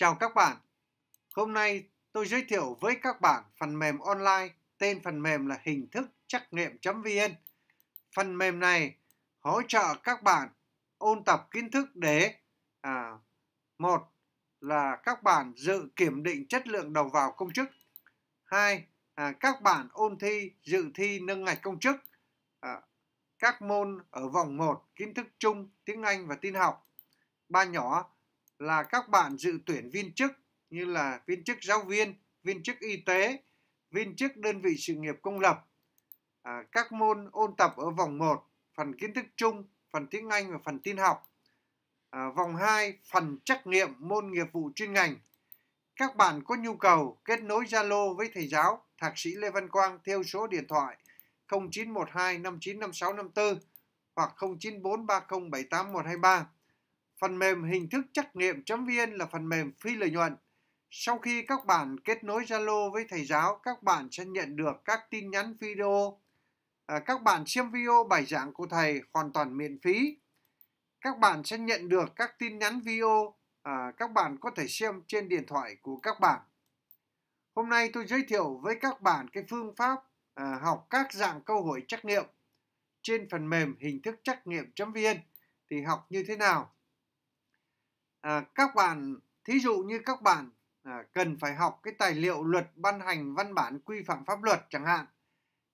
Chào các bạn. Hôm nay tôi giới thiệu với các bạn phần mềm online tên phần mềm là hình thức trắc nghiệm.vn. Phần mềm này hỗ trợ các bạn ôn tập kiến thức để à, một là các bạn dự kiểm định chất lượng đầu vào công chức. Hai à, các bạn ôn thi dự thi nâng ngạch công chức. À, các môn ở vòng 1 kiến thức chung, tiếng Anh và tin học. Ba nhỏ là các bạn dự tuyển viên chức như là viên chức giáo viên, viên chức y tế, viên chức đơn vị sự nghiệp công lập, à, các môn ôn tập ở vòng 1, phần kiến thức chung, phần tiếng Anh và phần tin học. À, vòng 2, phần trắc nghiệm môn nghiệp vụ chuyên ngành. Các bạn có nhu cầu kết nối Zalo với thầy giáo Thạc sĩ Lê Văn Quang theo số điện thoại 0912 595654 hoặc 0943078123. Phần mềm hình thức trắc nghiệm chấm viên là phần mềm phi lợi nhuận. Sau khi các bạn kết nối Zalo với thầy giáo, các bạn sẽ nhận được các tin nhắn video. À, các bạn xem video bài giảng của thầy hoàn toàn miễn phí. Các bạn sẽ nhận được các tin nhắn video à, các bạn có thể xem trên điện thoại của các bạn. Hôm nay tôi giới thiệu với các bạn cái phương pháp à, học các dạng câu hỏi trắc nghiệm trên phần mềm hình thức trắc nghiệm chấm viên thì học như thế nào à, các bạn thí dụ như các bạn à, cần phải học cái tài liệu luật ban hành văn bản quy phạm pháp luật chẳng hạn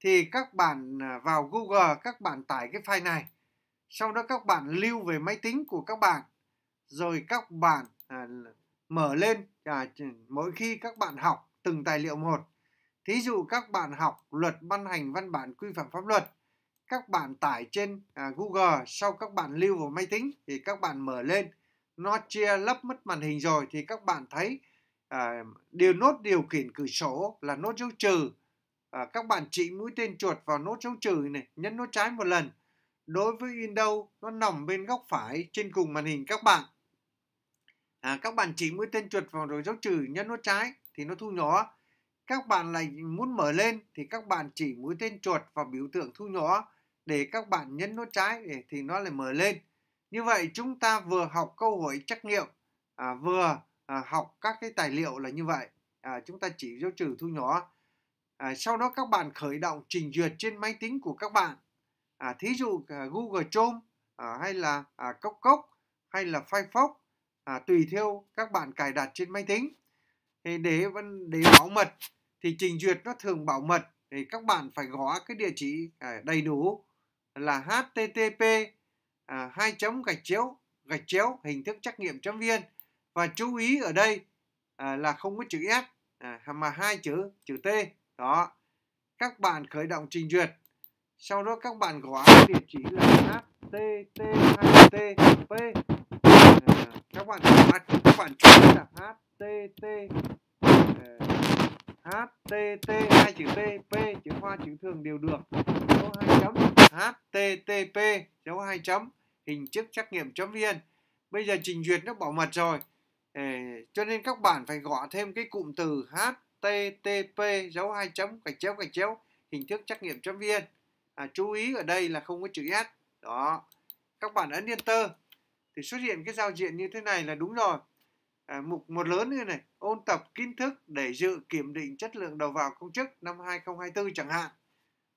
thì các bạn à, vào Google các bạn tải cái file này sau đó các bạn lưu về máy tính của các bạn rồi các bạn à, mở lên à, mỗi khi các bạn học từng tài liệu một thí dụ các bạn học luật ban hành văn bản quy phạm pháp luật các bạn tải trên à, Google sau các bạn lưu vào máy tính thì các bạn mở lên nó che lấp mất màn hình rồi thì các bạn thấy à, điều nốt điều khiển cửa sổ là nốt dấu trừ à, các bạn chỉ mũi tên chuột vào nốt dấu trừ này nhấn nốt trái một lần đối với Windows nó nằm bên góc phải trên cùng màn hình các bạn à, các bạn chỉ mũi tên chuột vào rồi dấu trừ nhấn nút trái thì nó thu nhỏ các bạn lại muốn mở lên thì các bạn chỉ mũi tên chuột vào biểu tượng thu nhỏ để các bạn nhấn nút trái thì nó lại mở lên như vậy chúng ta vừa học câu hỏi trắc nghiệm, à, vừa à, học các cái tài liệu là như vậy. À, chúng ta chỉ dấu trừ thu nhỏ. À, sau đó các bạn khởi động trình duyệt trên máy tính của các bạn. À, thí dụ à, Google Chrome à, hay là à, Cốc Cốc hay là Firefox à, tùy theo các bạn cài đặt trên máy tính. Thì để để bảo mật thì trình duyệt nó thường bảo mật thì các bạn phải gõ cái địa chỉ à, đầy đủ là http à, hai chấm gạch chéo gạch chéo hình thức trắc nghiệm chấm viên và chú ý ở đây à, là không có chữ S à, mà hai chữ chữ T đó các bạn khởi động trình duyệt sau đó các bạn gõ địa chỉ là htt 2 tp à, các bạn các bạn chú ý là htt htt à, hai chữ t p chữ hoa chữ thường đều được số hai chấm http dấu hai chấm hình thức trắc nghiệm chấm vn bây giờ trình duyệt nó bảo mật rồi cho nên các bạn phải gõ thêm cái cụm từ http dấu hai chấm gạch chéo gạch chéo hình thức trắc nghiệm chấm vn à, chú ý ở đây là không có chữ s đó các bạn ấn enter thì xuất hiện cái giao diện như thế này là đúng rồi à, mục một lớn như này ôn tập kiến thức để dự kiểm định chất lượng đầu vào công chức năm 2024 chẳng hạn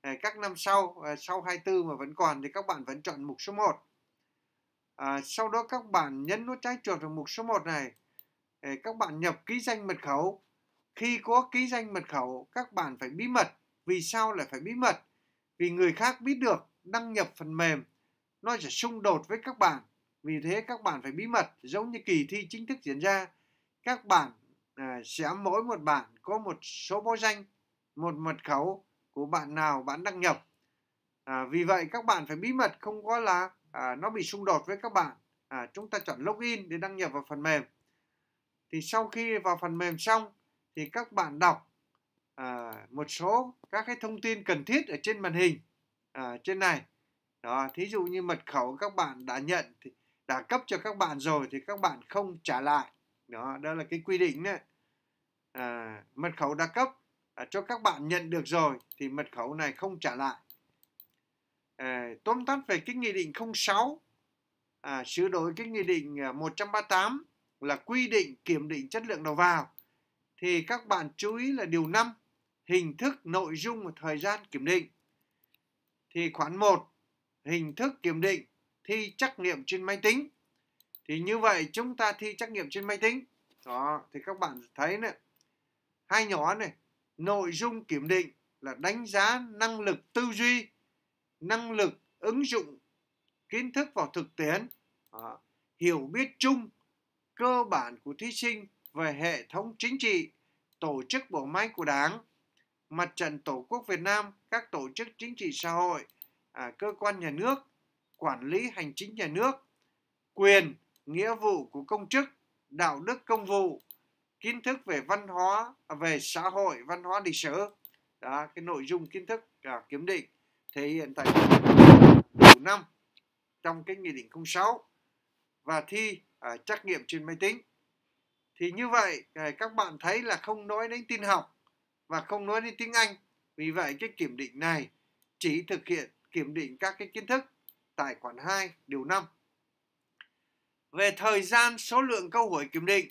Ờ, các năm sau ờ, sau 24 mà vẫn còn thì các bạn vẫn chọn mục số 1 à, ờ, sau đó các bạn nhấn nút trái chuột vào mục số 1 này các bạn nhập ký danh mật khẩu khi có ký danh mật khẩu các bạn phải bí mật vì sao lại phải bí mật vì người khác biết được đăng nhập phần mềm nó sẽ xung đột với các bạn vì thế các bạn phải bí mật giống như kỳ thi chính thức diễn ra các bạn sẽ mỗi một bạn có một số báo danh một mật khẩu của bạn nào bạn đăng nhập à, vì vậy các bạn phải bí mật không có là à, nó bị xung đột với các bạn à, chúng ta chọn login để đăng nhập vào phần mềm thì sau khi vào phần mềm xong thì các bạn đọc à, một số các cái thông tin cần thiết ở trên màn hình à, trên này đó thí dụ như mật khẩu các bạn đã nhận thì đã cấp cho các bạn rồi thì các bạn không trả lại đó đó là cái quy định đấy à, mật khẩu đã cấp à, cho các bạn nhận được rồi thì mật khẩu này không trả lại. À, tóm tắt về cái nghị định 06 à, sửa đổi cái nghị định 138 à, là quy định kiểm định chất lượng đầu vào thì các bạn chú ý là điều 5 hình thức nội dung và thời gian kiểm định thì khoản 1 hình thức kiểm định thi trắc nghiệm trên máy tính thì như vậy chúng ta thi trắc nghiệm trên máy tính đó thì các bạn thấy này hai nhỏ này nội dung kiểm định là đánh giá năng lực tư duy năng lực ứng dụng kiến thức vào thực tiễn à, hiểu biết chung cơ bản của thí sinh về hệ thống chính trị tổ chức bộ máy của đảng mặt trận tổ quốc việt nam các tổ chức chính trị xã hội à, cơ quan nhà nước quản lý hành chính nhà nước quyền nghĩa vụ của công chức đạo đức công vụ kiến thức về văn hóa à, về xã hội văn hóa lịch sử đó, cái nội dung kiến thức à, kiểm định thể hiện tại điều năm trong cái nghị định 06 và thi à, trắc nghiệm trên máy tính thì như vậy à, các bạn thấy là không nói đến tin học và không nói đến tiếng Anh vì vậy cái kiểm định này chỉ thực hiện kiểm định các cái kiến thức tại khoản 2 điều 5 về thời gian số lượng câu hỏi kiểm định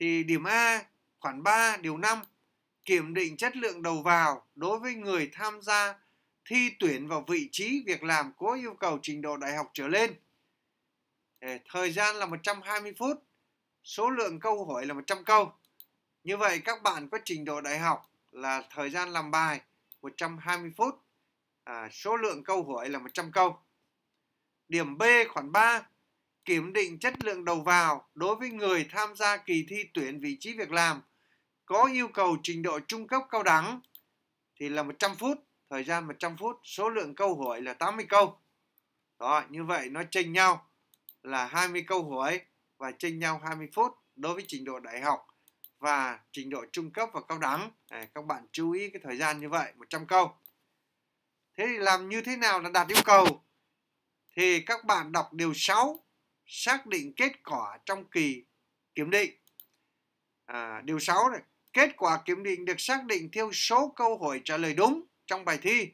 thì điểm A khoản 3 điều 5 kiểm định chất lượng đầu vào đối với người tham gia thi tuyển vào vị trí việc làm có yêu cầu trình độ đại học trở lên. Thời gian là 120 phút, số lượng câu hỏi là 100 câu. Như vậy các bạn có trình độ đại học là thời gian làm bài 120 phút, à, số lượng câu hỏi là 100 câu. Điểm B khoản 3 kiểm định chất lượng đầu vào đối với người tham gia kỳ thi tuyển vị trí việc làm có yêu cầu trình độ trung cấp cao đẳng thì là 100 phút, thời gian 100 phút, số lượng câu hỏi là 80 câu. Đó, như vậy nó chênh nhau là 20 câu hỏi và chênh nhau 20 phút đối với trình độ đại học và trình độ trung cấp và cao đẳng. À, các bạn chú ý cái thời gian như vậy, 100 câu. Thế thì làm như thế nào là đạt yêu cầu? Thì các bạn đọc điều 6 xác định kết quả trong kỳ kiểm định. À, điều 6 này, kết quả kiểm định được xác định theo số câu hỏi trả lời đúng trong bài thi.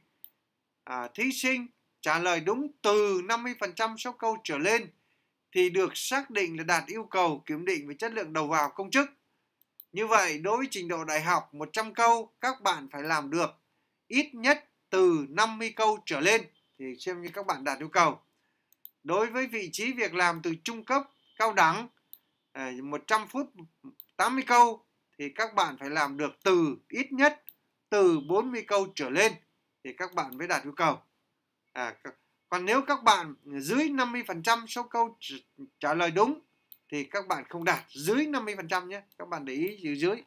À, thí sinh trả lời đúng từ 50% số câu trở lên thì được xác định là đạt yêu cầu kiểm định về chất lượng đầu vào công chức. Như vậy, đối với trình độ đại học 100 câu, các bạn phải làm được ít nhất từ 50 câu trở lên thì xem như các bạn đạt yêu cầu đối với vị trí việc làm từ trung cấp cao đẳng 100 à, phút 80 câu thì các bạn phải làm được từ ít nhất từ 40 câu trở lên thì các bạn mới đạt yêu cầu. À, còn nếu các bạn dưới 50% số câu trả lời đúng thì các bạn không đạt dưới 50% nhé. Các bạn để ý dưới dưới.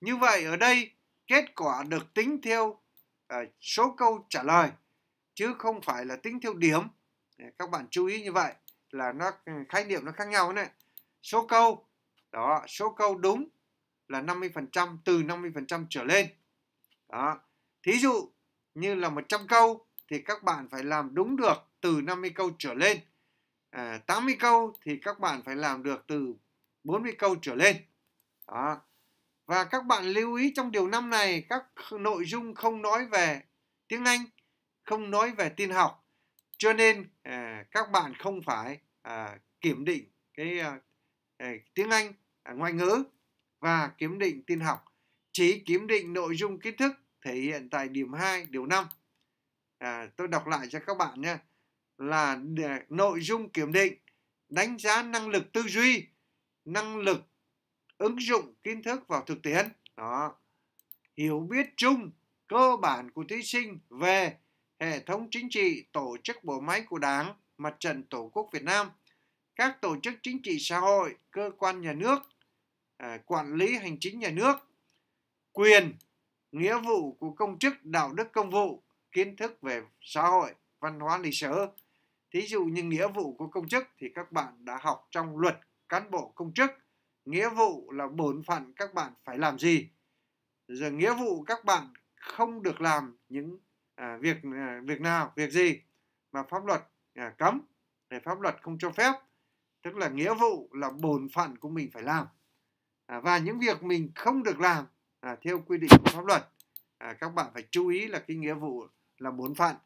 Như vậy ở đây kết quả được tính theo uh, số câu trả lời chứ không phải là tính theo điểm các bạn chú ý như vậy là nó ừ, khái niệm nó khác nhau đấy số câu đó số câu đúng là 50% từ 50% trở lên đó thí dụ như là 100 câu thì các bạn phải làm đúng được từ 50 câu trở lên à, 80 câu thì các bạn phải làm được từ 40 câu trở lên đó và các bạn lưu ý trong điều năm này các nội dung không nói về tiếng Anh không nói về tin học cho nên à, các bạn không phải à, kiểm định cái à, tiếng Anh ngoại ngữ và kiểm định tin học chỉ kiểm định nội dung kiến thức thể hiện tại điểm 2 điều 5 à, tôi đọc lại cho các bạn nhé là nội dung kiểm định đánh giá năng lực tư duy năng lực ứng dụng kiến thức vào thực tiễn đó hiểu biết chung cơ bản của thí sinh về hệ thống chính trị, tổ chức bộ máy của Đảng, Mặt trận Tổ quốc Việt Nam, các tổ chức chính trị xã hội, cơ quan nhà nước, à, quản lý hành chính nhà nước, quyền, nghĩa vụ của công chức, đạo đức công vụ, kiến thức về xã hội, văn hóa lịch sử. Thí dụ như nghĩa vụ của công chức thì các bạn đã học trong luật cán bộ công chức. Nghĩa vụ là bổn phận các bạn phải làm gì. Giờ nghĩa vụ các bạn không được làm những à, việc à, việc nào việc gì mà pháp luật à, cấm để pháp luật không cho phép tức là nghĩa vụ là bổn phận của mình phải làm à, và những việc mình không được làm à, theo quy định của pháp luật à, các bạn phải chú ý là cái nghĩa vụ là bổn phận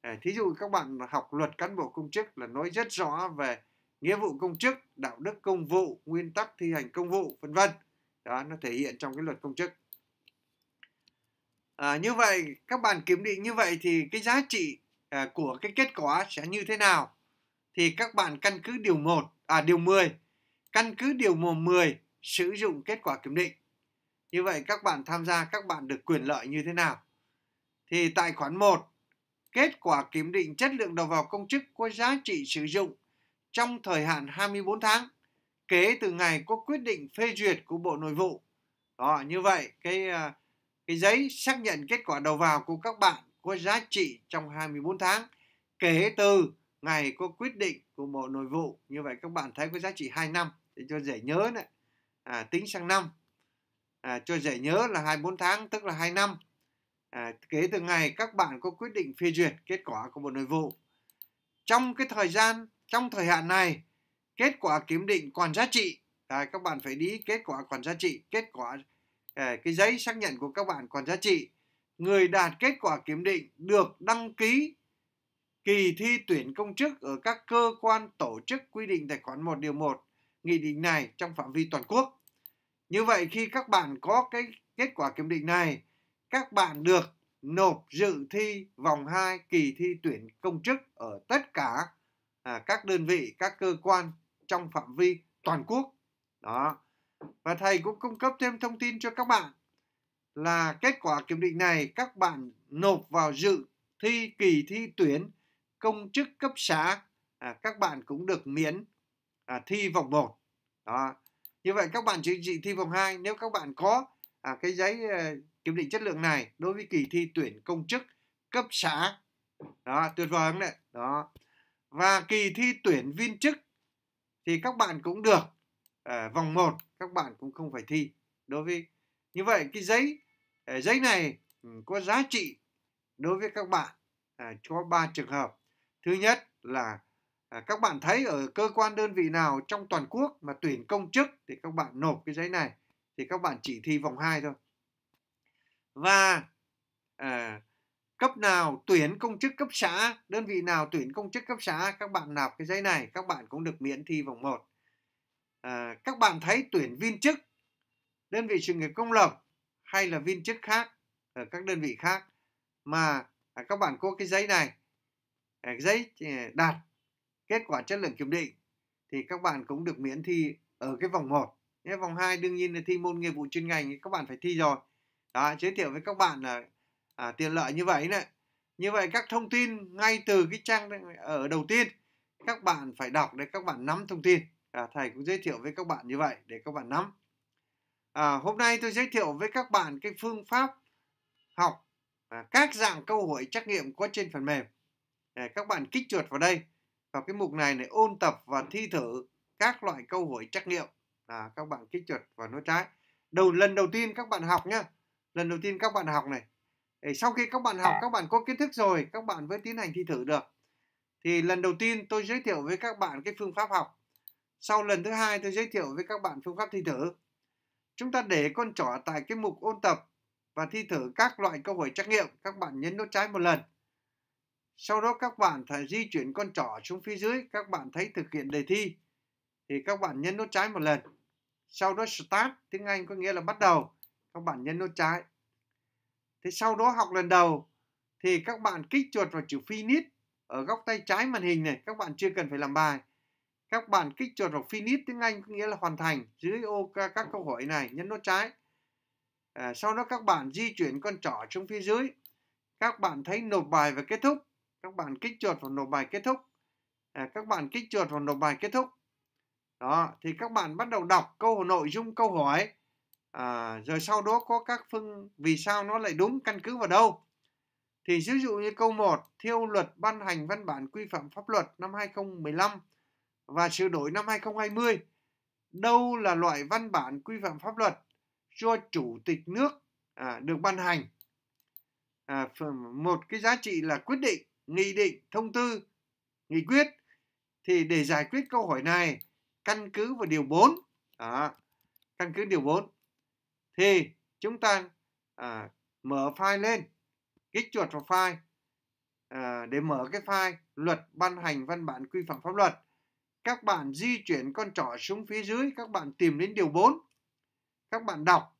à, thí dụ các bạn học luật cán bộ công chức là nói rất rõ về nghĩa vụ công chức đạo đức công vụ nguyên tắc thi hành công vụ vân vân đó nó thể hiện trong cái luật công chức à, như vậy các bạn kiểm định như vậy thì cái giá trị à, của cái kết quả sẽ như thế nào thì các bạn căn cứ điều 1 à điều 10 căn cứ điều 10 sử dụng kết quả kiểm định như vậy các bạn tham gia các bạn được quyền lợi như thế nào thì tại khoản 1 kết quả kiểm định chất lượng đầu vào công chức có giá trị sử dụng trong thời hạn 24 tháng kể từ ngày có quyết định phê duyệt của Bộ Nội vụ. Đó, như vậy cái uh, cái giấy xác nhận kết quả đầu vào của các bạn có giá trị trong 24 tháng kể từ ngày có quyết định của Bộ Nội vụ. Như vậy các bạn thấy có giá trị 2 năm để cho dễ nhớ này. À, tính sang năm à, cho dễ nhớ là 24 tháng tức là 2 năm. À, kể từ ngày các bạn có quyết định phê duyệt kết quả của Bộ Nội vụ. Trong cái thời gian, trong thời hạn này, kết quả kiểm định còn giá trị. À, các bạn phải đi kết quả còn giá trị, kết quả Ờ, cái giấy xác nhận của các bạn còn giá trị người đạt kết quả kiểm định được đăng ký kỳ thi tuyển công chức ở các cơ quan tổ chức quy định tại khoản 1 điều 1 nghị định này trong phạm vi toàn quốc. Như vậy khi các bạn có cái kết quả kiểm định này, các bạn được nộp dự thi vòng 2 kỳ thi tuyển công chức ở tất cả à, các đơn vị, các cơ quan trong phạm vi toàn quốc. Đó và thầy cũng cung cấp thêm thông tin cho các bạn là kết quả kiểm định này các bạn nộp vào dự thi kỳ thi tuyển công chức cấp xã à, các bạn cũng được miễn à, thi vòng 1 đó như vậy các bạn chỉ, chỉ thi vòng 2 nếu các bạn có à, cái giấy à, kiểm định chất lượng này đối với kỳ thi tuyển công chức cấp xã đó tuyệt vời không đấy đó và kỳ thi tuyển viên chức thì các bạn cũng được Ờ, vòng 1 các bạn cũng không phải thi đối với như vậy cái giấy ờ, giấy này ừ, có giá trị đối với các bạn à, có ba trường hợp thứ nhất là à, các bạn thấy ở cơ quan đơn vị nào trong toàn quốc mà tuyển công chức thì các bạn nộp cái giấy này thì các bạn chỉ thi vòng 2 thôi và à, cấp nào tuyển công chức cấp xã đơn vị nào tuyển công chức cấp xã các bạn nạp cái giấy này các bạn cũng được miễn thi vòng 1 À, các bạn thấy tuyển viên chức đơn vị sự nghiệp công lập hay là viên chức khác ở các đơn vị khác mà à, các bạn có cái giấy này à, giấy à, đạt kết quả chất lượng kiểm định thì các bạn cũng được miễn thi ở cái vòng 1 Thế vòng 2 đương nhiên là thi môn nghiệp vụ chuyên ngành các bạn phải thi rồi đó giới thiệu với các bạn là à, tiện lợi như vậy này như vậy các thông tin ngay từ cái trang ở đầu tiên các bạn phải đọc để các bạn nắm thông tin à, thầy cũng giới thiệu với các bạn như vậy để các bạn nắm à, hôm nay tôi giới thiệu với các bạn cái phương pháp học à, các dạng câu hỏi trắc nghiệm có trên phần mềm để các bạn kích chuột vào đây vào cái mục này để ôn tập và thi thử các loại câu hỏi trắc nghiệm à, các bạn kích chuột vào nút trái đầu lần đầu tiên các bạn học nhá lần đầu tiên các bạn học này để sau khi các bạn học các bạn có kiến thức rồi các bạn mới tiến hành thi thử được thì lần đầu tiên tôi giới thiệu với các bạn cái phương pháp học sau lần thứ hai tôi giới thiệu với các bạn phương pháp thi thử. Chúng ta để con trỏ tại cái mục ôn tập và thi thử các loại câu hỏi trắc nghiệm. Các bạn nhấn nút trái một lần. Sau đó các bạn phải di chuyển con trỏ xuống phía dưới. Các bạn thấy thực hiện đề thi. Thì các bạn nhấn nút trái một lần. Sau đó Start, tiếng Anh có nghĩa là bắt đầu. Các bạn nhấn nút trái. Thế sau đó học lần đầu thì các bạn kích chuột vào chữ Finish ở góc tay trái màn hình này. Các bạn chưa cần phải làm bài các bạn kích chuột hoặc finish tiếng Anh có nghĩa là hoàn thành dưới ô các câu hỏi này nhấn nút trái à, sau đó các bạn di chuyển con trỏ xuống phía dưới các bạn thấy nộp bài và kết thúc các bạn kích chuột vào nộp bài kết thúc à, các bạn kích chuột vào nộp bài kết thúc đó thì các bạn bắt đầu đọc câu nội dung câu hỏi à, rồi sau đó có các phương vì sao nó lại đúng căn cứ vào đâu thì ví dụ như câu 1 theo luật ban hành văn bản quy phạm pháp luật năm 2015 và sửa đổi năm 2020. Đâu là loại văn bản quy phạm pháp luật cho chủ tịch nước à, được ban hành? À, một cái giá trị là quyết định, nghị định, thông tư, nghị quyết. Thì để giải quyết câu hỏi này, căn cứ vào điều 4, à, căn cứ điều 4, thì chúng ta à, mở file lên, kích chuột vào file à, để mở cái file luật ban hành văn bản quy phạm pháp luật các bạn di chuyển con trỏ xuống phía dưới, các bạn tìm đến điều 4. Các bạn đọc,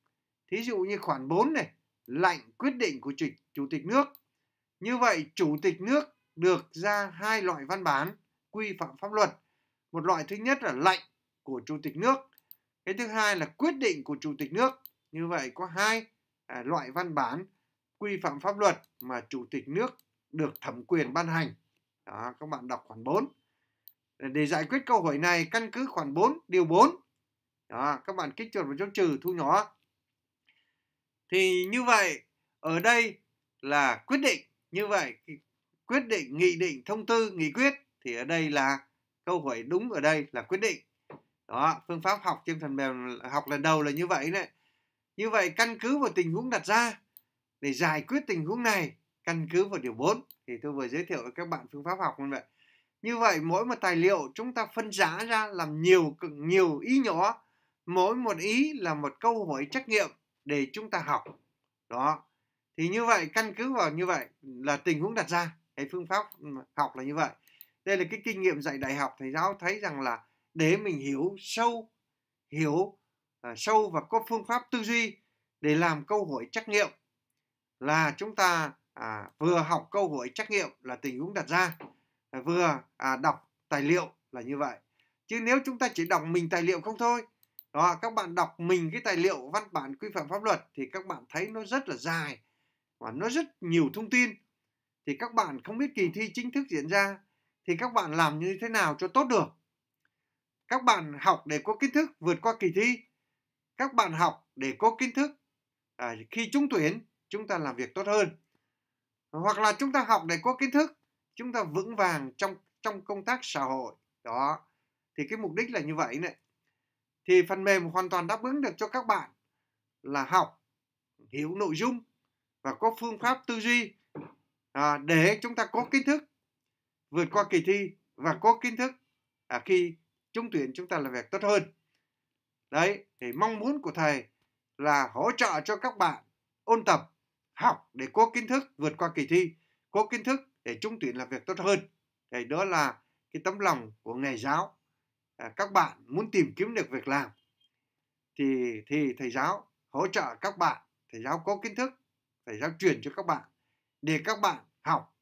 thí dụ như khoản 4 này, lệnh quyết định của chủ, chủ tịch nước. Như vậy, chủ tịch nước được ra hai loại văn bản quy phạm pháp luật. Một loại thứ nhất là lệnh của chủ tịch nước. Cái thứ hai là quyết định của chủ tịch nước. Như vậy có hai à, loại văn bản quy phạm pháp luật mà chủ tịch nước được thẩm quyền ban hành. Đó, các bạn đọc khoản 4 để giải quyết câu hỏi này căn cứ khoản 4 điều 4 đó, các bạn kích chuột vào chỗ trừ thu nhỏ thì như vậy ở đây là quyết định như vậy quyết định nghị định thông tư nghị quyết thì ở đây là câu hỏi đúng ở đây là quyết định đó phương pháp học trên phần mềm học lần đầu là như vậy đấy như vậy căn cứ vào tình huống đặt ra để giải quyết tình huống này căn cứ vào điều 4 thì tôi vừa giới thiệu với các bạn phương pháp học như vậy như vậy mỗi một tài liệu chúng ta phân giá ra làm nhiều nhiều ý nhỏ, mỗi một ý là một câu hỏi trắc nghiệm để chúng ta học. Đó. Thì như vậy căn cứ vào như vậy là tình huống đặt ra, cái phương pháp học là như vậy. Đây là cái kinh nghiệm dạy đại học thầy giáo thấy rằng là để mình hiểu sâu, hiểu uh, sâu và có phương pháp tư duy để làm câu hỏi trắc nghiệm là chúng ta à, vừa học câu hỏi trắc nghiệm là tình huống đặt ra vừa à, đọc tài liệu là như vậy chứ nếu chúng ta chỉ đọc mình tài liệu không thôi đó các bạn đọc mình cái tài liệu văn bản quy phạm pháp luật thì các bạn thấy nó rất là dài và nó rất nhiều thông tin thì các bạn không biết kỳ thi chính thức diễn ra thì các bạn làm như thế nào cho tốt được các bạn học để có kiến thức vượt qua kỳ thi các bạn học để có kiến thức à, khi trúng tuyển chúng ta làm việc tốt hơn hoặc là chúng ta học để có kiến thức chúng ta vững vàng trong trong công tác xã hội đó thì cái mục đích là như vậy này thì phần mềm hoàn toàn đáp ứng được cho các bạn là học hiểu nội dung và có phương pháp tư duy à, để chúng ta có kiến thức vượt qua kỳ thi và có kiến thức à, khi trúng tuyển chúng ta làm việc tốt hơn đấy thì mong muốn của thầy là hỗ trợ cho các bạn ôn tập học để có kiến thức vượt qua kỳ thi có kiến thức để trung tuyển là việc tốt hơn cái đó là cái tấm lòng của nghề giáo à, các bạn muốn tìm kiếm được việc làm thì thì thầy giáo hỗ trợ các bạn thầy giáo có kiến thức thầy giáo truyền cho các bạn để các bạn học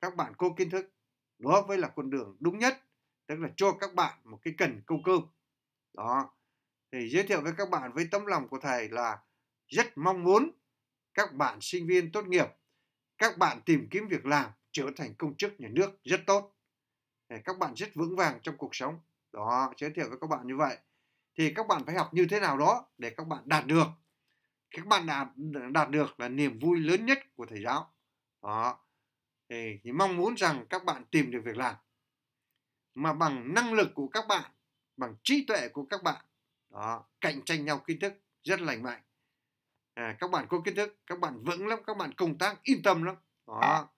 các bạn có kiến thức đó với là con đường đúng nhất tức là cho các bạn một cái cần câu cơm đó thì giới thiệu với các bạn với tấm lòng của thầy là rất mong muốn các bạn sinh viên tốt nghiệp các bạn tìm kiếm việc làm trở thành công chức nhà nước rất tốt để các bạn rất vững vàng trong cuộc sống đó giới thiệu với các bạn như vậy thì các bạn phải học như thế nào đó để các bạn đạt được các bạn đạt đạt được là niềm vui lớn nhất của thầy giáo đó thì mong muốn rằng các bạn tìm được việc làm mà bằng năng lực của các bạn bằng trí tuệ của các bạn đó cạnh tranh nhau kiến thức rất lành mạnh à, các bạn có kiến thức các bạn vững lắm các bạn công tác yên tâm lắm đó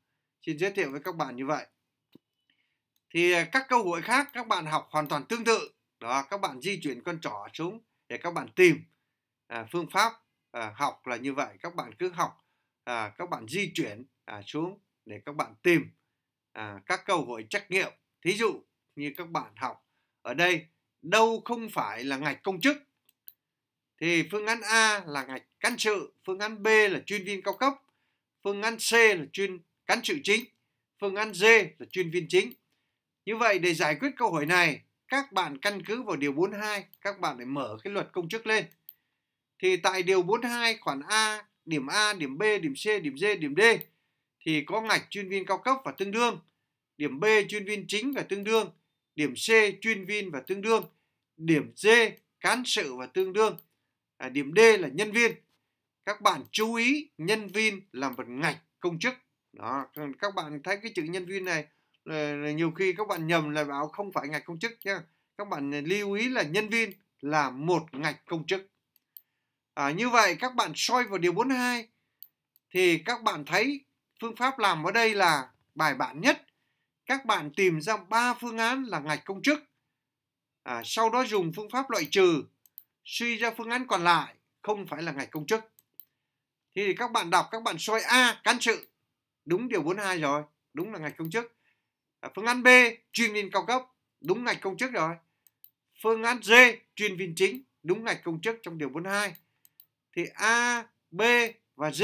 Xin giới thiệu với các bạn như vậy. Thì à, các câu hỏi khác các bạn học hoàn toàn tương tự. Đó, các bạn di chuyển con trỏ xuống để các bạn tìm à, phương pháp à, học là như vậy. Các bạn cứ học, à, các bạn di chuyển à, xuống để các bạn tìm à, các câu hỏi trắc nghiệm. Thí dụ như các bạn học ở đây đâu không phải là ngạch công chức thì phương án A là ngạch cán sự, phương án B là chuyên viên cao cấp, phương án C là chuyên cán sự chính, phương án D là chuyên viên chính. Như vậy để giải quyết câu hỏi này, các bạn căn cứ vào điều 42, các bạn lại mở cái luật công chức lên. Thì tại điều 42 khoản A, điểm A, điểm B, điểm C, điểm D, điểm D thì có ngạch chuyên viên cao cấp và tương đương, điểm B chuyên viên chính và tương đương, điểm C chuyên viên và tương đương, điểm D cán sự và tương đương, à, điểm D là nhân viên. Các bạn chú ý nhân viên là một ngạch công chức đó các bạn thấy cái chữ nhân viên này nhiều khi các bạn nhầm là bảo không phải ngạch công chức nhé các bạn lưu ý là nhân viên là một ngạch công chức à, như vậy các bạn soi vào điều 42 thì các bạn thấy phương pháp làm ở đây là bài bản nhất các bạn tìm ra ba phương án là ngạch công chức à, sau đó dùng phương pháp loại trừ suy ra phương án còn lại không phải là ngạch công chức thì các bạn đọc các bạn soi a cán sự đúng điều 42 rồi đúng là ngạch công chức à, phương án B chuyên viên cao cấp đúng ngạch công chức rồi phương án D chuyên viên chính đúng ngạch công chức trong điều 42 thì A B và D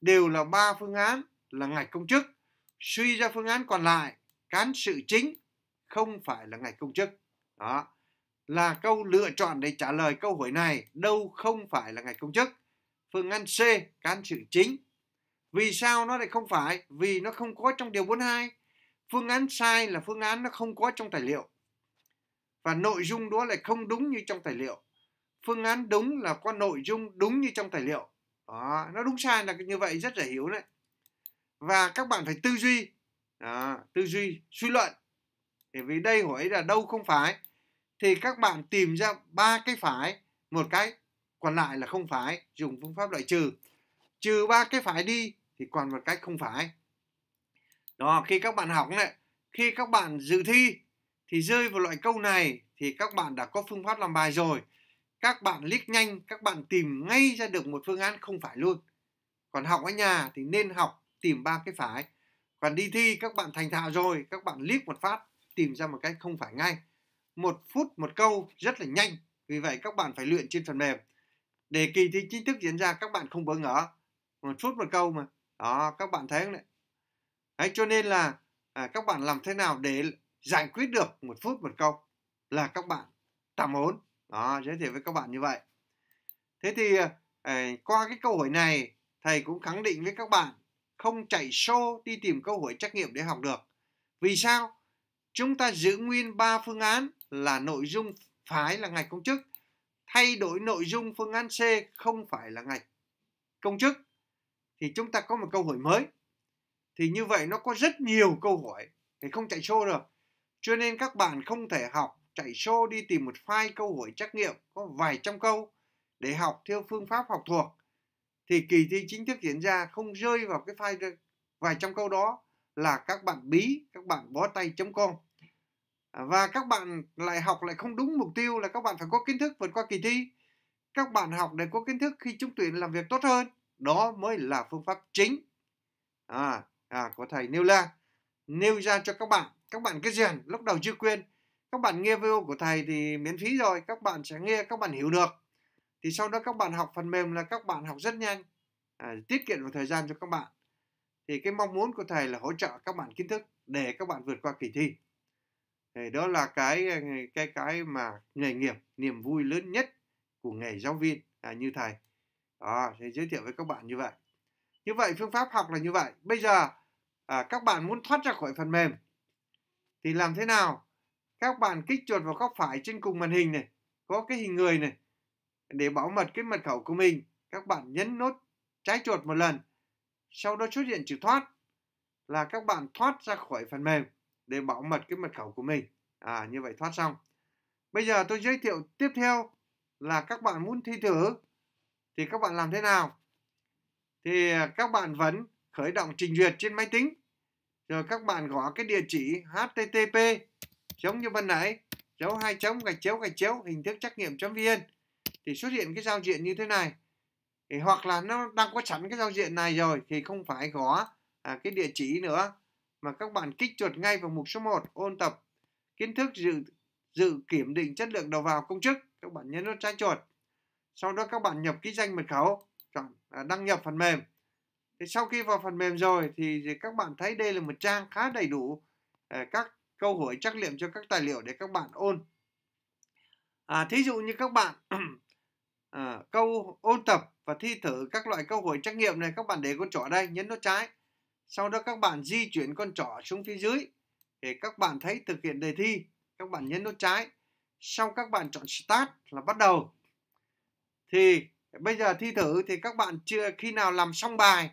đều là ba phương án là ngạch công chức suy ra phương án còn lại cán sự chính không phải là ngạch công chức đó là câu lựa chọn để trả lời câu hỏi này đâu không phải là ngạch công chức phương án C cán sự chính vì sao nó lại không phải? Vì nó không có trong điều 42. Phương án sai là phương án nó không có trong tài liệu. Và nội dung đó lại không đúng như trong tài liệu. Phương án đúng là có nội dung đúng như trong tài liệu. Đó, nó đúng sai là như vậy rất dễ hiểu đấy. Và các bạn phải tư duy, đó, tư duy, suy luận. Thì vì đây hỏi là đâu không phải. Thì các bạn tìm ra ba cái phải, một cái còn lại là không phải, dùng phương pháp loại trừ trừ ba cái phải đi thì còn một cách không phải đó khi các bạn học này khi các bạn dự thi thì rơi vào loại câu này thì các bạn đã có phương pháp làm bài rồi các bạn liếc nhanh các bạn tìm ngay ra được một phương án không phải luôn còn học ở nhà thì nên học tìm ba cái phải còn đi thi các bạn thành thạo rồi các bạn liếc một phát tìm ra một cách không phải ngay một phút một câu rất là nhanh vì vậy các bạn phải luyện trên phần mềm để kỳ thi chính thức diễn ra các bạn không bỡ ngỡ một phút một câu mà đó các bạn thấy không đấy Đấy, cho nên là à, các bạn làm thế nào để giải quyết được một phút một câu là các bạn tạm ổn đó giới thiệu với các bạn như vậy thế thì à, à, qua cái câu hỏi này thầy cũng khẳng định với các bạn không chạy show đi tìm câu hỏi trắc nghiệm để học được vì sao chúng ta giữ nguyên ba phương án là nội dung phái là ngạch công chức thay đổi nội dung phương án C không phải là ngạch công chức thì chúng ta có một câu hỏi mới thì như vậy nó có rất nhiều câu hỏi thì không chạy show được cho nên các bạn không thể học chạy show đi tìm một file câu hỏi trắc nghiệm có vài trăm câu để học theo phương pháp học thuộc thì kỳ thi chính thức diễn ra không rơi vào cái file vài trăm câu đó là các bạn bí các bạn bó tay chấm con và các bạn lại học lại không đúng mục tiêu là các bạn phải có kiến thức vượt qua kỳ thi các bạn học để có kiến thức khi trúng tuyển làm việc tốt hơn đó mới là phương pháp chính à, à của thầy nêu ra nêu ra cho các bạn các bạn cứ rèn lúc đầu chưa quên các bạn nghe video của thầy thì miễn phí rồi các bạn sẽ nghe các bạn hiểu được thì sau đó các bạn học phần mềm là các bạn học rất nhanh à, tiết kiệm được thời gian cho các bạn thì cái mong muốn của thầy là hỗ trợ các bạn kiến thức để các bạn vượt qua kỳ thi thì đó là cái cái cái mà nghề nghiệp niềm vui lớn nhất của nghề giáo viên à, như thầy đó thì giới thiệu với các bạn như vậy như vậy phương pháp học là như vậy bây giờ à, các bạn muốn thoát ra khỏi phần mềm thì làm thế nào các bạn kích chuột vào góc phải trên cùng màn hình này có cái hình người này để bảo mật cái mật khẩu của mình các bạn nhấn nốt trái chuột một lần sau đó xuất hiện chữ thoát là các bạn thoát ra khỏi phần mềm để bảo mật cái mật khẩu của mình à như vậy thoát xong bây giờ tôi giới thiệu tiếp theo là các bạn muốn thi thử thì các bạn làm thế nào thì à, các bạn vẫn khởi động trình duyệt trên máy tính rồi các bạn gõ cái địa chỉ http giống như ban nãy dấu hai chấm gạch chéo gạch chéo hình thức trắc nghiệm vn thì xuất hiện cái giao diện như thế này thì hoặc là nó đang có sẵn cái giao diện này rồi thì không phải gõ à, cái địa chỉ nữa mà các bạn kích chuột ngay vào mục số 1 ôn tập kiến thức dự dự kiểm định chất lượng đầu vào công chức các bạn nhấn nút trái chuột sau đó các bạn nhập ký danh mật khẩu chọn à, đăng nhập phần mềm thì sau khi vào phần mềm rồi thì, các bạn thấy đây là một trang khá đầy đủ à, các câu hỏi trắc nghiệm cho các tài liệu để các bạn ôn à, thí dụ như các bạn à, câu ôn tập và thi thử các loại câu hỏi trắc nghiệm này các bạn để con trỏ đây nhấn nút trái sau đó các bạn di chuyển con trỏ xuống phía dưới để các bạn thấy thực hiện đề thi các bạn nhấn nút trái sau các bạn chọn start là bắt đầu thì bây giờ thi thử thì các bạn chưa khi nào làm xong bài